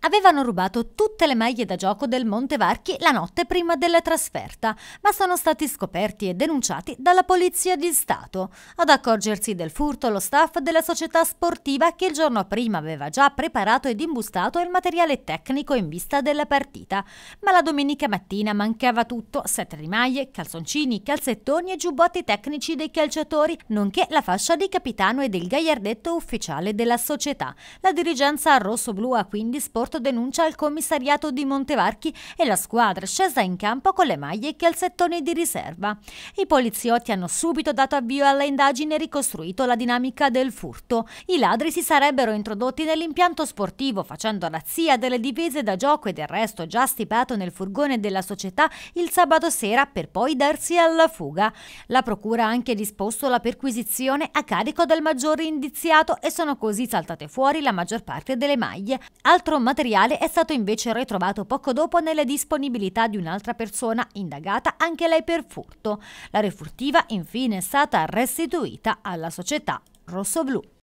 Avevano rubato tutte le maglie da gioco del Montevarchi la notte prima della trasferta, ma sono stati scoperti e denunciati dalla Polizia di Stato. Ad accorgersi del furto lo staff della società sportiva che il giorno prima aveva già preparato ed imbustato il materiale tecnico in vista della partita, ma la domenica mattina mancava tutto, sette di maglie, calzoncini, calzettoni e giubbotti tecnici dei calciatori, nonché la fascia di capitano e del gaiardetto ufficiale della società. La dirigenza rosso-blu ha quindi sporto Conforto denuncia al commissariato di Montevarchi e la squadra scesa in campo con le maglie e calzettoni di riserva. I poliziotti hanno subito dato avvio alla indagine e ricostruito la dinamica del furto. I ladri si sarebbero introdotti nell'impianto sportivo facendo razzia delle divise da gioco e del resto già stipato nel furgone della società il sabato sera per poi darsi alla fuga. La procura ha anche disposto la perquisizione a carico del maggiore indiziato e sono così saltate fuori la maggior parte delle maglie. Altro materiale è stato invece ritrovato poco dopo nella disponibilità di un'altra persona indagata anche lei per furto. La refurtiva infine è stata restituita alla società rossoblu.